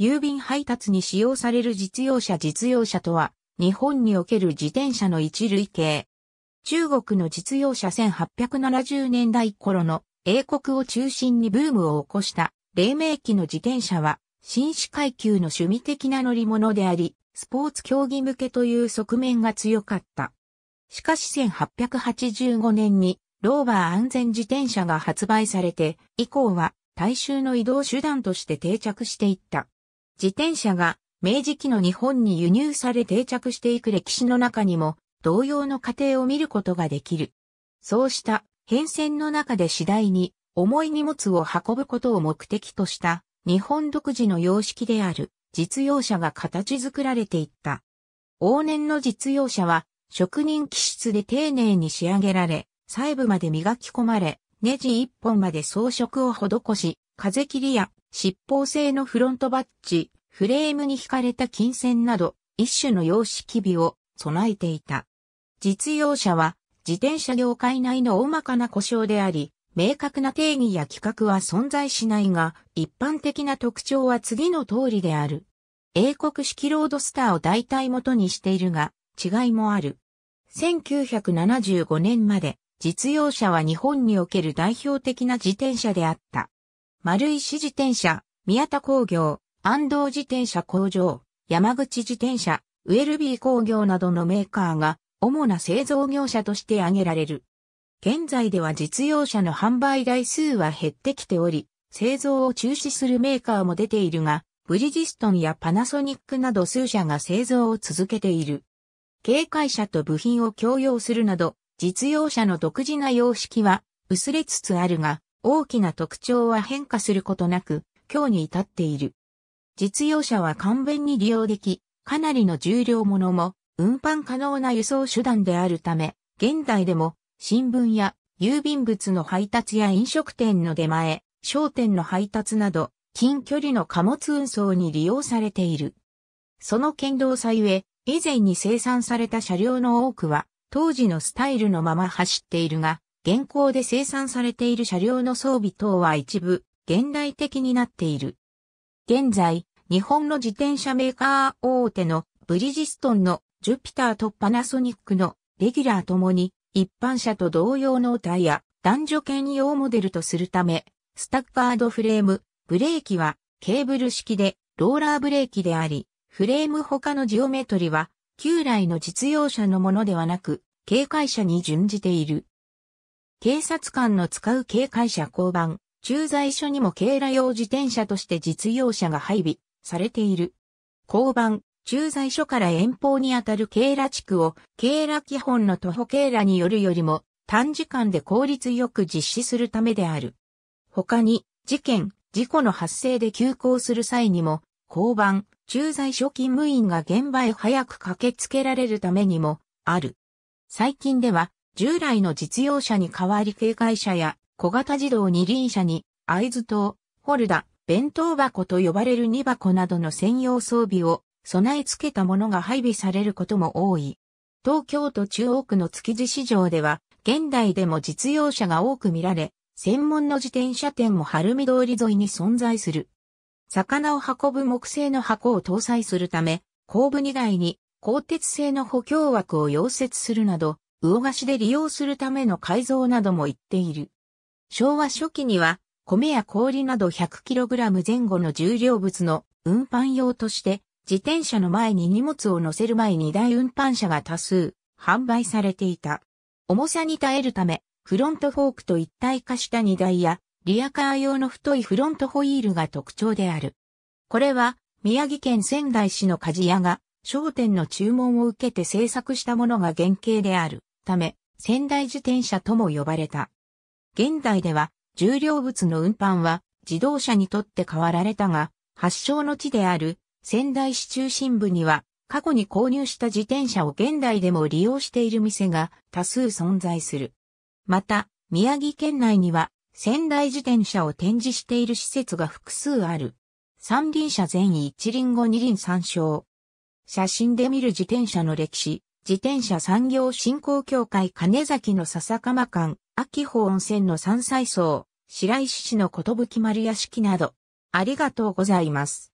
郵便配達に使用される実用車実用車とは、日本における自転車の一類型。中国の実用車1870年代頃の英国を中心にブームを起こした黎明期の自転車は、紳士階級の趣味的な乗り物であり、スポーツ競技向けという側面が強かった。しかし1885年にローバー安全自転車が発売されて、以降は大衆の移動手段として定着していった。自転車が明治期の日本に輸入され定着していく歴史の中にも同様の過程を見ることができる。そうした変遷の中で次第に重い荷物を運ぶことを目的とした日本独自の様式である実用車が形作られていった。往年の実用車は職人気質で丁寧に仕上げられ、細部まで磨き込まれ、ネジ一本まで装飾を施し、風切りや七方製のフロントバッジ、フレームに引かれた金線など、一種の様式美を備えていた。実用車は、自転車業界内の大まかな故障であり、明確な定義や規格は存在しないが、一般的な特徴は次の通りである。英国式ロードスターを代替元にしているが、違いもある。1975年まで、実用車は日本における代表的な自転車であった。丸石自転車、宮田工業、安藤自転車工場、山口自転車、ウェルビー工業などのメーカーが主な製造業者として挙げられる。現在では実用車の販売台数は減ってきており、製造を中止するメーカーも出ているが、ブリヂストンやパナソニックなど数社が製造を続けている。警戒車と部品を共用するなど、実用車の独自な様式は薄れつつあるが、大きな特徴は変化することなく、今日に至っている。実用車は簡便に利用でき、かなりの重量ものも運搬可能な輸送手段であるため、現代でも新聞や郵便物の配達や飲食店の出前、商店の配達など、近距離の貨物運送に利用されている。その剣道さゆえ、以前に生産された車両の多くは、当時のスタイルのまま走っているが、現行で生産されている車両の装備等は一部、現代的になっている。現在、日本の自転車メーカー大手のブリジストンのジュピターとパナソニックのレギュラーともに一般車と同様のタイヤ、男女兼用モデルとするため、スタッカードフレーム、ブレーキはケーブル式でローラーブレーキであり、フレーム他のジオメトリは旧来の実用車のものではなく、警戒車に準じている。警察官の使う警戒車交番、駐在所にも警ら用自転車として実用車が配備されている。交番、駐在所から遠方にあたる警ら地区を警ら基本の徒歩警らによるよりも短時間で効率よく実施するためである。他に事件、事故の発生で急行する際にも交番、駐在所勤務員が現場へ早く駆けつけられるためにもある。最近では従来の実用車に代わり警戒車や小型自動二輪車に、合図灯、ホルダ、弁当箱と呼ばれる荷箱などの専用装備を備え付けたものが配備されることも多い。東京都中央区の築地市場では、現代でも実用車が多く見られ、専門の自転車店も晴海通り沿いに存在する。魚を運ぶ木製の箱を搭載するため、後部荷台に鋼鉄製の補強枠を溶接するなど、魚菓子で利用するための改造なども言っている。昭和初期には、米や氷など 100kg 前後の重量物の運搬用として、自転車の前に荷物を乗せる前に大運搬車が多数販売されていた。重さに耐えるため、フロントフォークと一体化した荷台や、リアカー用の太いフロントホイールが特徴である。これは、宮城県仙台市の鍛冶屋が、商店の注文を受けて製作したものが原型である。ため、仙台自転車とも呼ばれた。現代では、重量物の運搬は自動車にとって変わられたが、発祥の地である仙台市中心部には、過去に購入した自転車を現代でも利用している店が多数存在する。また、宮城県内には仙台自転車を展示している施設が複数ある。三輪車全員、一輪後二輪三章。写真で見る自転車の歴史、自転車産業振興協会金崎の笹釜間、秋保温泉の山菜草、白石市の寿丸屋敷など、ありがとうございます。